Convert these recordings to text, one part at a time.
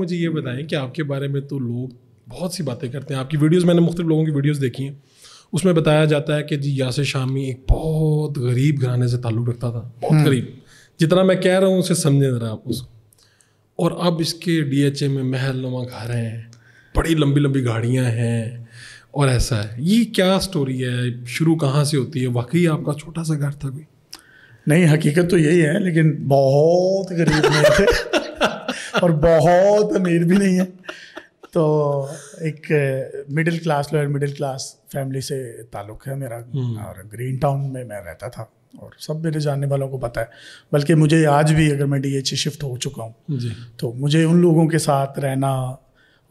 मुझे ये बताएं कि आपके बारे में तो लोग बहुत सी बातें करते हैं आपकी वीडियोस मैंने मुख्तु लोगों की वीडियोस देखी हैं उसमें बताया जाता है कि जी यासिर शामी एक बहुत गरीब घराने से ताल्लुक़ रखता था बहुत हम्म। गरीब जितना मैं कह रहा हूँ उसे समझे ज़रा आप उसको और अब इसके ए में महल नुमा घर हैं बड़ी लंबी लंबी गाड़ियाँ हैं और ऐसा है ये क्या स्टोरी है शुरू कहाँ से होती है वाकई आपका छोटा सा घर था कोई नहीं हकीकत तो यही है लेकिन बहुत गरीब थे और बहुत अमीर भी नहीं है तो एक middle class lower middle class family से ताल्लुक़ है मेरा हम्म। और ग्रीन टाउन में मैं रहता था और सब मेरे जानने वालों को पता है बल्कि मुझे आज भी अगर मैं डी एच शिफ्ट हो चुका हूँ तो मुझे उन लोगों के साथ रहना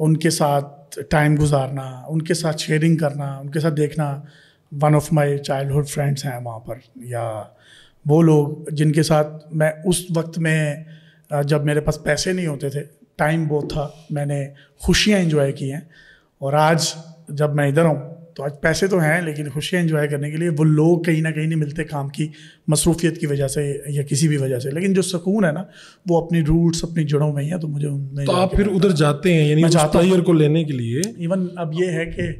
उनके साथ टाइम गुजारना उनके साथ शेयरिंग करना उनके साथ देखना one of my childhood friends हैं वहाँ पर या वो लोग जिनके साथ मैं उस वक्त में जब मेरे पास पैसे नहीं होते थे टाइम बहुत था मैंने खुशियाँ इंजॉय की हैं और आज जब मैं इधर हूँ तो आज पैसे तो हैं लेकिन खुशियाँ इंजॉय करने के लिए वो लोग कहीं ना कहीं नहीं मिलते काम की मसरूफियत की वजह से या किसी भी वजह से लेकिन जो सुकून है ना वो अपनी रूट्स अपनी जड़ों में ही है तो मुझे तो आप फिर उधर जाते हैं यानी जाता को लेने के लिए इवन अब ये है कि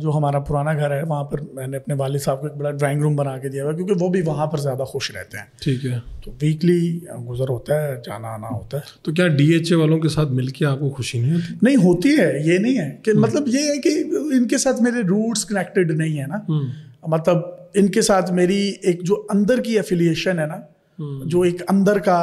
जो हमारा पुराना घर है वहाँ पर मैंने अपने वाले साहब को एक बड़ा ड्राइंग रूम बना के दिया हुआ क्योंकि वो भी वहाँ पर ज़्यादा खुश रहते हैं ठीक है तो वीकली गुजर होता है जाना आना होता है तो क्या डीएचए वालों के साथ मिल के आपको खुशी नहीं होती नहीं होती है ये नहीं है कि हम्म। मतलब ये है कि इनके साथ मेरे रूट्स कनेक्टेड नहीं है ना हम्म। मतलब इनके साथ मेरी एक जो अंदर की एफिलिएशन है ना हम्म। जो एक अंदर का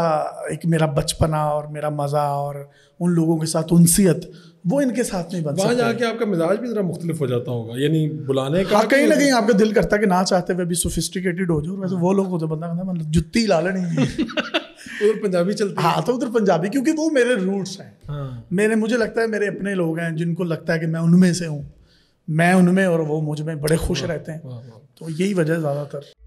एक मेरा बचपना और मेरा मज़ा और उन लोगों के साथ उनसीयत वो इनके साथ नहीं बन जाके आपका मिजाज भी ज़रा मुख्तलिफ हो जाता होगा यानी बुलाने का हाँ, कहीं ना कहीं आपका दिल करता है कि ना चाहते हुए भी सोफिस्टिकेटेड हो जाओ वैसे वो लोग होते तो बंदा कहता मतलब जुत्ती ला नहीं उधर पंजाबी चलता हाँ तो उधर पंजाबी क्योंकि वो मेरे रूट्स हैं हाँ। मेरे मुझे लगता है मेरे अपने लोग हैं जिनको लगता है कि मैं उनमें से हूँ मैं उनमें और वो मुझ में बड़े खुश रहते हैं तो यही वजह ज़्यादातर